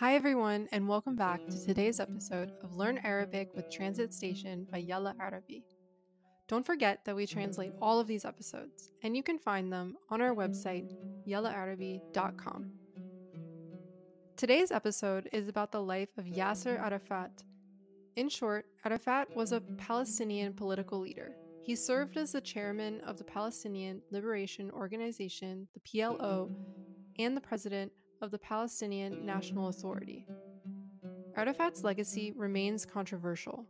Hi, everyone, and welcome back to today's episode of Learn Arabic with Transit Station by Yalla Arabi. Don't forget that we translate all of these episodes, and you can find them on our website, yellaarabi.com. Today's episode is about the life of Yasser Arafat. In short, Arafat was a Palestinian political leader. He served as the chairman of the Palestinian Liberation Organization, the PLO, and the president of the Palestinian National Authority. Arafat's legacy remains controversial.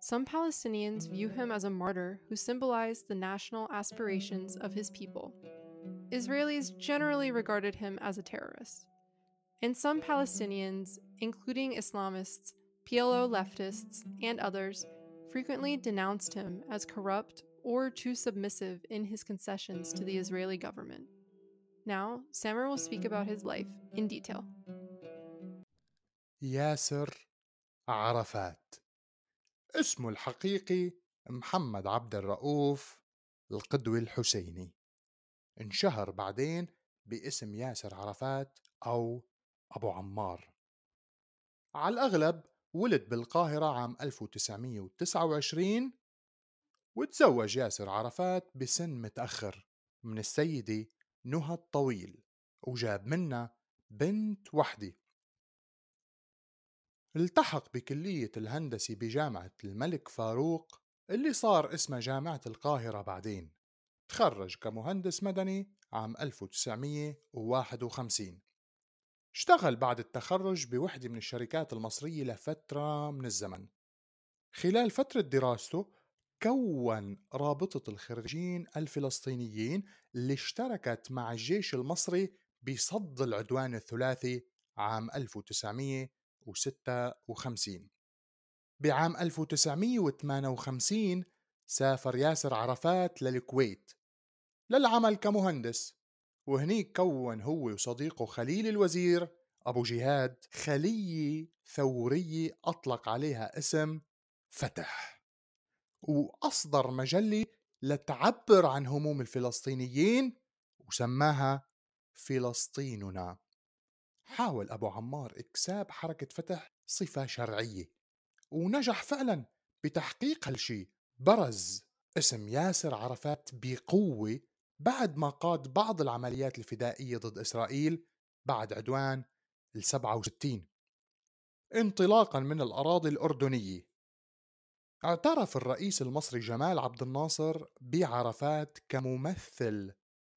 Some Palestinians view him as a martyr who symbolized the national aspirations of his people. Israelis generally regarded him as a terrorist. And some Palestinians, including Islamists, PLO leftists, and others, frequently denounced him as corrupt or too submissive in his concessions to the Israeli government. Now, Samar will speak about his life in detail. ياسر عرفات اسمه الحقيقي محمد عبد الرؤوف القدوي الحسيني انشهر بعدين باسم ياسر عرفات أو أبو عمار على الأغلب ولد بالقاهرة عام 1929 وتزوج ياسر عرفات بسن متأخر من السيدة نهى الطويل وجاب منا بنت وحدة التحق بكلية الهندسة بجامعة الملك فاروق اللي صار اسمها جامعة القاهرة بعدين تخرج كمهندس مدني عام 1951 اشتغل بعد التخرج بوحدة من الشركات المصرية لفترة من الزمن خلال فترة دراسته كون رابطة الخريجين الفلسطينيين اللي اشتركت مع الجيش المصري بصد العدوان الثلاثي عام 1956 بعام 1958 سافر ياسر عرفات للكويت للعمل كمهندس وهنيك كون هو وصديقه خليل الوزير أبو جهاد خلية ثورية أطلق عليها اسم فتح وأصدر مجلة لتعبر عن هموم الفلسطينيين وسماها فلسطيننا حاول أبو عمار إكساب حركة فتح صفة شرعية ونجح فعلا بتحقيق هالشي برز اسم ياسر عرفات بقوة بعد ما قاد بعض العمليات الفدائية ضد إسرائيل بعد عدوان ال 67 انطلاقا من الأراضي الأردنية اعترف الرئيس المصري جمال عبد الناصر بعرفات كممثل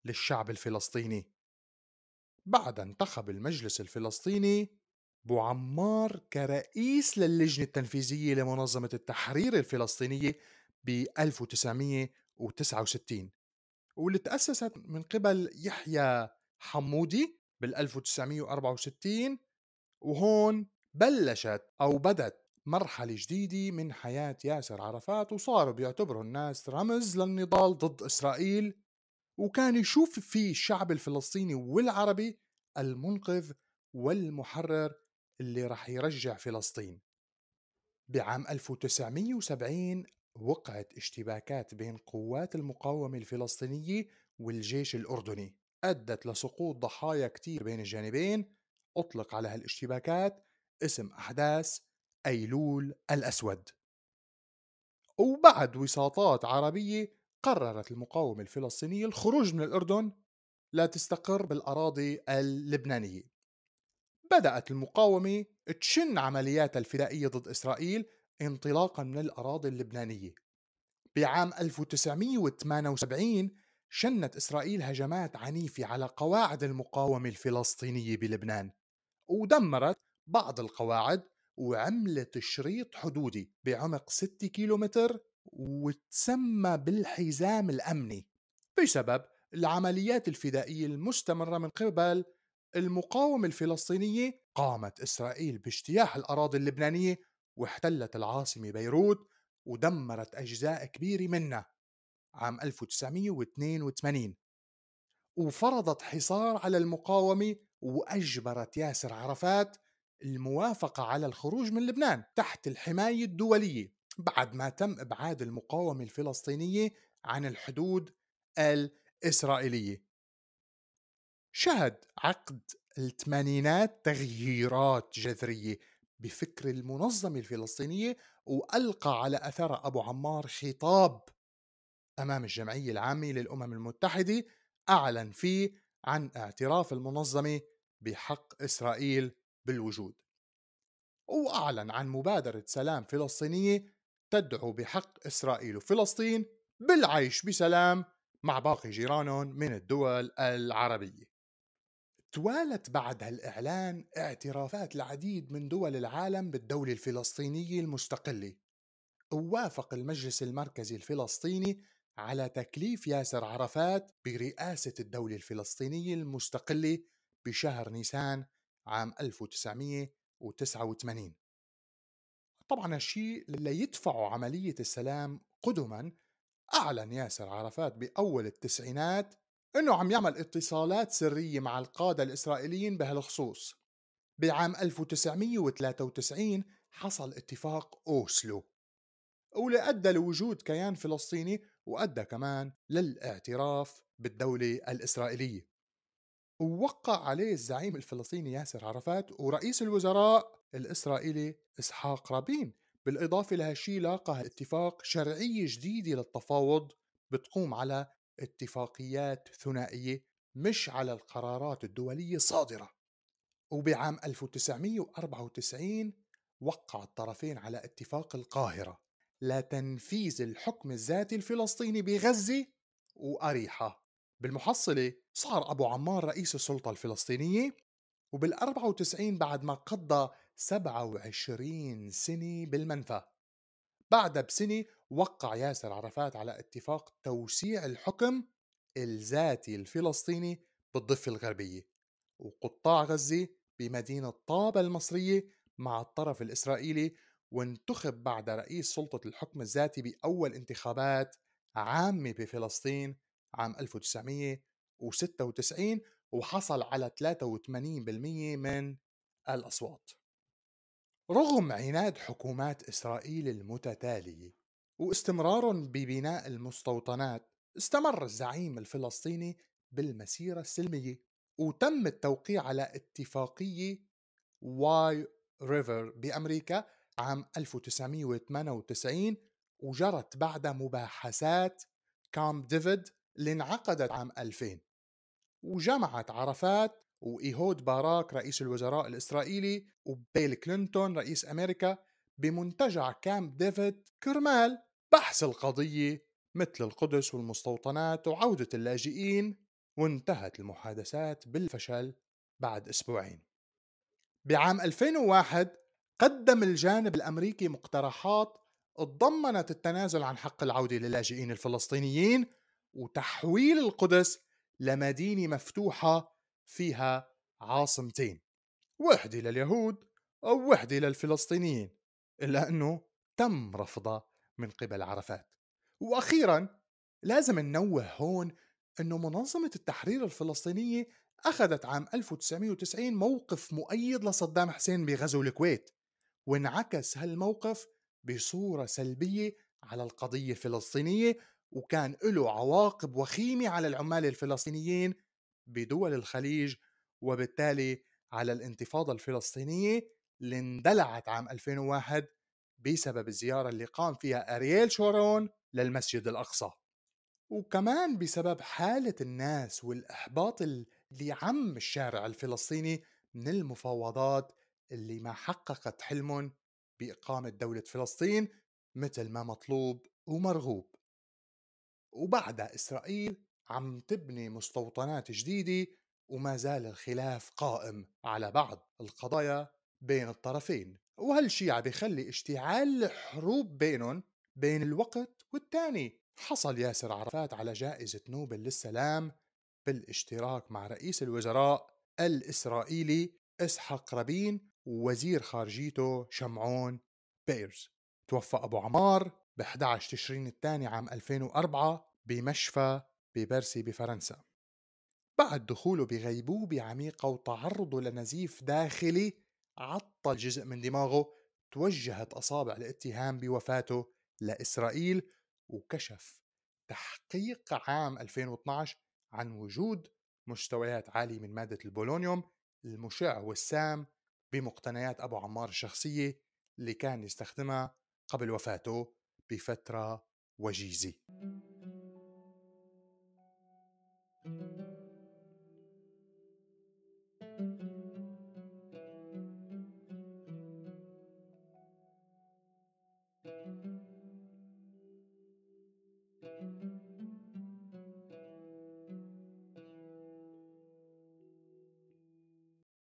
للشعب الفلسطيني بعد انتخب المجلس الفلسطيني بوعمار كرئيس للجنة التنفيذية لمنظمة التحرير الفلسطينية ب 1969 واللي تأسست من قبل يحيى حمودي بال 1964 وهون بلشت أو بدت مرحلة جديدة من حياة ياسر عرفات وصار بيعتبره الناس رمز للنضال ضد إسرائيل وكان يشوف في الشعب الفلسطيني والعربي المنقذ والمحرر اللي رح يرجع فلسطين بعام 1970 وقعت اشتباكات بين قوات المقاومة الفلسطينية والجيش الأردني أدت لسقوط ضحايا كتير بين الجانبين أطلق على هالاشتباكات اسم أحداث أيلول الأسود وبعد وساطات عربية قررت المقاومة الفلسطينية الخروج من الأردن لا تستقر بالأراضي اللبنانية بدأت المقاومة تشن عملياتها الفدائية ضد إسرائيل انطلاقا من الأراضي اللبنانية بعام 1978 شنت إسرائيل هجمات عنيفة على قواعد المقاومة الفلسطينية بلبنان ودمرت بعض القواعد وعملت شريط حدودي بعمق 6 كيلومتر وتسمى بالحزام الأمني بسبب العمليات الفدائية المستمرة من قبل المقاومة الفلسطينية قامت إسرائيل باجتياح الأراضي اللبنانية واحتلت العاصمة بيروت ودمرت أجزاء كبيرة منها عام 1982 وفرضت حصار على المقاومة وأجبرت ياسر عرفات الموافقة على الخروج من لبنان تحت الحماية الدولية بعد ما تم إبعاد المقاومة الفلسطينية عن الحدود الإسرائيلية شهد عقد الثمانينات تغييرات جذرية بفكر المنظمة الفلسطينية وألقى على أثر أبو عمار خطاب أمام الجمعية العامة للأمم المتحدة أعلن فيه عن اعتراف المنظمة بحق إسرائيل بالوجود وأعلن عن مبادرة سلام فلسطينية تدعو بحق إسرائيل وفلسطين بالعيش بسلام مع باقي جيرانهم من الدول العربية توالت بعد هالإعلان اعترافات العديد من دول العالم بالدولة الفلسطينية المستقلة ووافق المجلس المركزي الفلسطيني على تكليف ياسر عرفات برئاسة الدولة الفلسطينية المستقلة بشهر نيسان عام 1989 طبعا الشيء اللي يدفع عملية السلام قدما أعلن ياسر عرفات بأول التسعينات أنه عم يعمل اتصالات سرية مع القادة الإسرائيليين بهالخصوص بعام 1993 حصل اتفاق أوسلو واللي أدى لوجود كيان فلسطيني وأدى كمان للاعتراف بالدولة الإسرائيلية ووقع عليه الزعيم الفلسطيني ياسر عرفات ورئيس الوزراء الإسرائيلي إسحاق رابين بالإضافة لهالشي لاقى اتفاق شرعية جديدة للتفاوض بتقوم على اتفاقيات ثنائية مش على القرارات الدولية صادرة وبعام 1994 وقع الطرفين على اتفاق القاهرة لتنفيذ الحكم الذاتي الفلسطيني بغزة وأريحة بالمحصلة إيه؟ صار أبو عمار رئيس السلطة الفلسطينية وبال94 بعد ما قضى 27 سنة بالمنفى بعدها بسنة وقع ياسر عرفات على اتفاق توسيع الحكم الذاتي الفلسطيني بالضفة الغربية وقطاع غزة بمدينة طابة المصرية مع الطرف الإسرائيلي وانتخب بعد رئيس سلطة الحكم الذاتي بأول انتخابات عامة بفلسطين عام 1996 وحصل على 83% من الأصوات رغم عناد حكومات إسرائيل المتتالية واستمرار ببناء المستوطنات استمر الزعيم الفلسطيني بالمسيرة السلمية وتم التوقيع على اتفاقية واي ريفر بأمريكا عام 1998 وجرت بعدها مباحثات كامب ديفيد اللي انعقدت عام 2000 وجمعت عرفات وإيهود باراك رئيس الوزراء الإسرائيلي وبيل كلينتون رئيس أمريكا بمنتجع كامب ديفيد كرمال بحث القضية مثل القدس والمستوطنات وعودة اللاجئين وانتهت المحادثات بالفشل بعد أسبوعين بعام 2001 قدم الجانب الأمريكي مقترحات تضمنت التنازل عن حق العودة للاجئين الفلسطينيين وتحويل القدس لمدينة مفتوحة فيها عاصمتين وحدة لليهود أو وحدة للفلسطينيين إلا أنه تم رفضها من قبل عرفات وأخيرا لازم ننوه هون أنه منظمة التحرير الفلسطينية أخذت عام 1990 موقف مؤيد لصدام حسين بغزو الكويت وانعكس هالموقف بصورة سلبية على القضية الفلسطينية وكان له عواقب وخيمة على العمال الفلسطينيين بدول الخليج وبالتالي على الانتفاضة الفلسطينية اللي اندلعت عام 2001 بسبب الزيارة اللي قام فيها أرييل شورون للمسجد الأقصى وكمان بسبب حالة الناس والإحباط اللي عم الشارع الفلسطيني من المفاوضات اللي ما حققت حلمهم بإقامة دولة فلسطين مثل ما مطلوب ومرغوب وبعدها إسرائيل عم تبني مستوطنات جديدة وما زال الخلاف قائم على بعض القضايا بين الطرفين وهالشي عم بيخلي اشتعال الحروب بينهم بين الوقت والتاني حصل ياسر عرفات على جائزة نوبل للسلام بالاشتراك مع رئيس الوزراء الإسرائيلي إسحاق رابين ووزير خارجيته شمعون بيرز توفى أبو عمار ب 11 تشرين الثاني عام 2004 بمشفى ببرسي بفرنسا بعد دخوله بغيبوبة عميقة وتعرضه لنزيف داخلي عطل جزء من دماغه توجهت أصابع الاتهام بوفاته لإسرائيل وكشف تحقيق عام 2012 عن وجود مستويات عالية من مادة البولونيوم المشع والسام بمقتنيات أبو عمار الشخصية اللي كان يستخدمها قبل وفاته بفتره وجيزه